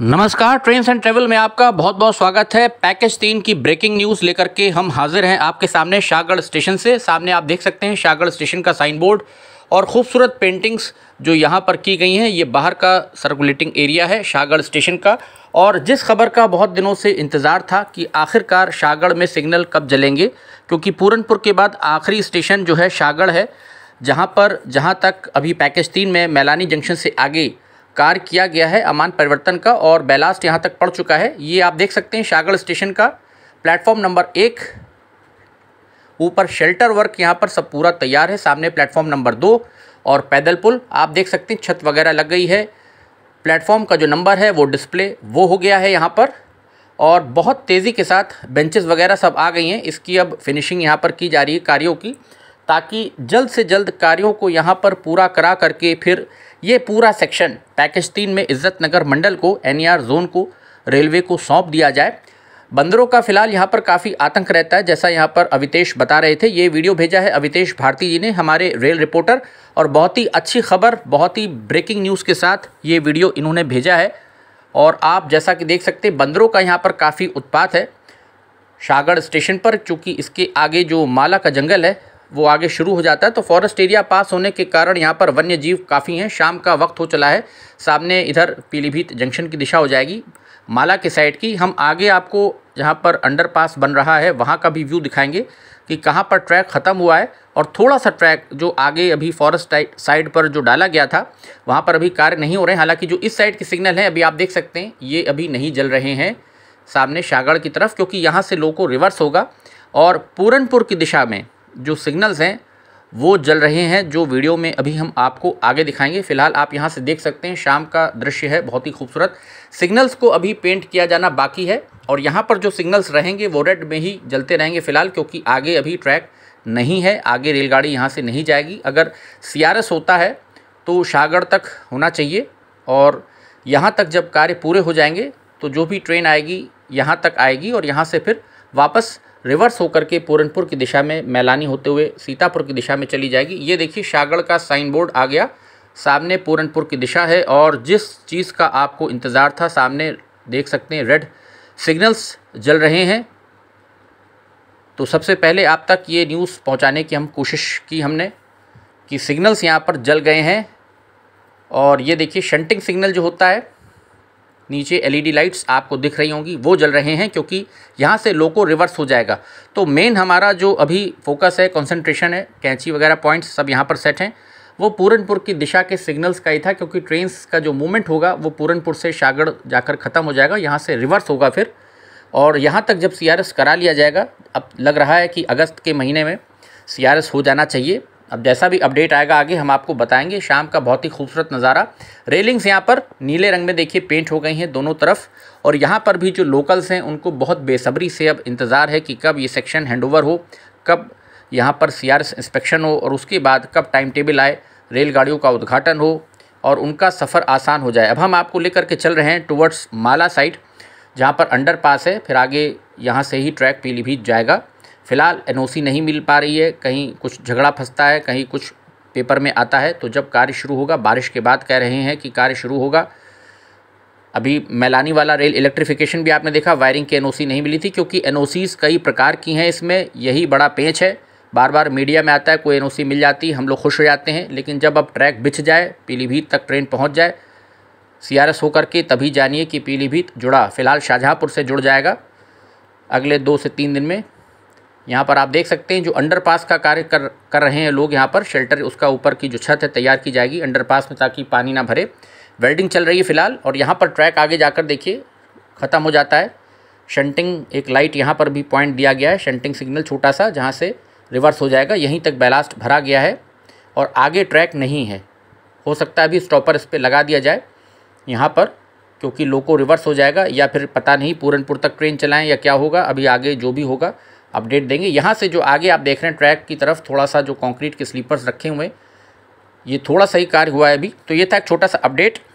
नमस्कार train and travel में आपका बहुत बहुत स्वागत है पैकेज तीन की ब्रेकिंग न्यूज़ लेकर के हम हाजिर हैं आपके सामने शाहगढ़ स्टेशन से सामने आप देख सकते हैं शाहगढ़ स्टेशन का साइन बोर्ड और खूबसूरत पेंटिंग्स जो यहाँ पर की गई हैं ये बाहर का सर्कुलेटिंग एरिया है शाहगढ़ स्टेशन का और जिस खबर का बहुत दिनों से इंतज़ार था कि आखिरकार शाहगढ़ में सिग्नल कब जलेंगे क्योंकि पूरनपुर के बाद आखिरी स्टेशन जो है शाहगढ़ है जहाँ पर जहाँ तक अभी पैकेज तीन में मैलानी जंक्शन से आगे कार्य किया गया है अमान परिवर्तन का और बैलास्ट यहाँ तक पड़ चुका है ये आप देख सकते हैं शागड़ स्टेशन का प्लेटफॉर्म नंबर एक ऊपर शेल्टर वर्क यहाँ पर सब पूरा तैयार है सामने प्लेटफॉर्म नंबर दो और पैदल पुल आप देख सकते हैं छत वगैरह लग गई है प्लेटफॉर्म का जो नंबर है वो डिस्प्ले वो हो गया है यहाँ पर और बहुत तेज़ी के साथ बेंचेस वगैरह सब आ गई हैं इसकी अब फिनिशिंग यहाँ पर की जा रही है कार्यों की ताकि जल्द से जल्द कार्यों को यहाँ पर पूरा करा करके फिर ये पूरा सेक्शन पैकेज तीन में इज्जत नगर मंडल को एनईआर जोन को रेलवे को सौंप दिया जाए बंदरों का फिलहाल यहाँ पर काफ़ी आतंक रहता है जैसा यहाँ पर अवितेश बता रहे थे ये वीडियो भेजा है अवितेश भारती जी ने हमारे रेल रिपोर्टर और बहुत ही अच्छी खबर बहुत ही ब्रेकिंग न्यूज़ के साथ ये वीडियो इन्होंने भेजा है और आप जैसा कि देख सकते बंदरों का यहाँ पर काफ़ी उत्पात है सागर स्टेशन पर चूँकि इसके आगे जो माला का जंगल है वो आगे शुरू हो जाता है तो फॉरेस्ट एरिया पास होने के कारण यहाँ पर वन्य जीव काफ़ी हैं शाम का वक्त हो चला है सामने इधर पीलीभीत जंक्शन की दिशा हो जाएगी माला के साइड की हम आगे आपको जहाँ पर पास बन रहा है वहाँ का भी व्यू दिखाएंगे कि कहाँ पर ट्रैक ख़त्म हुआ है और थोड़ा सा ट्रैक जो आगे अभी फॉरेस्ट साइड पर जो डाला गया था वहाँ पर अभी कार्य नहीं हो रहे हैं हालांकि जो इस साइड के सिग्नल हैं अभी आप देख सकते हैं ये अभी नहीं जल रहे हैं सामने शागढ़ की तरफ क्योंकि यहाँ से लोगों को रिवर्स होगा और पूरनपुर की दिशा में जो सिग्नल्स हैं वो जल रहे हैं जो वीडियो में अभी हम आपको आगे दिखाएंगे फ़िलहाल आप यहाँ से देख सकते हैं शाम का दृश्य है बहुत ही खूबसूरत सिग्नल्स को अभी पेंट किया जाना बाकी है और यहाँ पर जो सिग्नल्स रहेंगे वो रेड में ही जलते रहेंगे फ़िलहाल क्योंकि आगे अभी ट्रैक नहीं है आगे रेलगाड़ी यहाँ से नहीं जाएगी अगर सी होता है तो शाहगढ़ तक होना चाहिए और यहाँ तक जब कार्य पूरे हो जाएंगे तो जो भी ट्रेन आएगी यहाँ तक आएगी और यहाँ से फिर वापस रिवर्स होकर के पूरनपुर की दिशा में मैलानी होते हुए सीतापुर की दिशा में चली जाएगी ये देखिए शागड़ का साइन बोर्ड आ गया सामने पूरनपुर की दिशा है और जिस चीज़ का आपको इंतज़ार था सामने देख सकते हैं रेड सिग्नल्स जल रहे हैं तो सबसे पहले आप तक ये न्यूज़ पहुंचाने की हम कोशिश की हमने कि सिग्नल्स यहाँ पर जल गए हैं और ये देखिए शंटिंग सिग्नल जो होता है नीचे एलईडी लाइट्स e आपको दिख रही होंगी वो जल रहे हैं क्योंकि यहाँ से लोको रिवर्स हो जाएगा तो मेन हमारा जो अभी फोकस है कंसंट्रेशन है कैंची वगैरह पॉइंट्स सब यहाँ पर सेट हैं वो पूरनपुर की दिशा के सिग्नल्स का ही था क्योंकि ट्रेन्स का जो मूवमेंट होगा वो पूरनपुर से शागढ़ जाकर ख़त्म हो जाएगा यहाँ से रिवर्स होगा फिर और यहाँ तक जब सी करा लिया जाएगा अब लग रहा है कि अगस्त के महीने में सी हो जाना चाहिए अब जैसा भी अपडेट आएगा आगे हम आपको बताएंगे शाम का बहुत ही खूबसूरत नज़ारा रेलिंग्स यहाँ पर नीले रंग में देखिए पेंट हो गई हैं दोनों तरफ और यहाँ पर भी जो लोकल्स हैं उनको बहुत बेसब्री से अब इंतज़ार है कि कब ये सेक्शन हैंडओवर हो कब यहाँ पर सी इंस्पेक्शन हो और उसके बाद कब टाइम टेबल आए रेलगाड़ियों का उद्घाटन हो और उनका सफ़र आसान हो जाए अब हम आपको लेकर के चल रहे हैं टूवर्ड्स माला साइड जहाँ पर अंडर है फिर आगे यहाँ से ही ट्रैक पीलीभीत जाएगा फ़िलहाल एनओसी नहीं मिल पा रही है कहीं कुछ झगड़ा फंसता है कहीं कुछ पेपर में आता है तो जब कार्य शुरू होगा बारिश के बाद कह रहे हैं कि कार्य शुरू होगा अभी मैलानी वाला रेल इलेक्ट्रिफिकेशन भी आपने देखा वायरिंग की एनओसी नहीं मिली थी क्योंकि एनओसीज़ कई प्रकार की हैं इसमें यही बड़ा पेंच है बार बार मीडिया में आता है कोई एनओसी मिल जाती हम लोग खुश हो जाते हैं लेकिन जब अब ट्रैक बिछ जाए पीलीभीत तक ट्रेन पहुंच जाए सीआरएस होकर के तभी जानिए कि पीलीभीत जुड़ा फिलहाल शाहजहाँपुर से जुड़ जाएगा अगले दो से तीन दिन में यहाँ पर आप देख सकते हैं जो अंडरपास का कार्य कर कर रहे हैं लोग यहाँ पर शेल्टर उसका ऊपर की जो छत है तैयार की जाएगी अंडरपास में ताकि पानी ना भरे वेल्डिंग चल रही है फिलहाल और यहाँ पर ट्रैक आगे जाकर देखिए ख़त्म हो जाता है शंटिंग एक लाइट यहाँ पर भी पॉइंट दिया गया है शंटिंग सिग्नल छोटा सा जहाँ से रिवर्स हो जाएगा यहीं तक बैलास्ट भरा गया है और आगे ट्रैक नहीं है हो सकता है अभी स्टॉपर इस पर लगा दिया जाए यहाँ पर क्योंकि लोको रिवर्स हो जाएगा या फिर पता नहीं पूरनपुर तक ट्रेन चलाएँ या क्या होगा अभी आगे जो भी होगा अपडेट देंगे यहाँ से जो आगे आप देख रहे हैं ट्रैक की तरफ थोड़ा सा जो कॉन्क्रीट के स्लीपर्स रखे हुए ये थोड़ा सा ही कार्य हुआ है अभी तो ये था एक छोटा सा अपडेट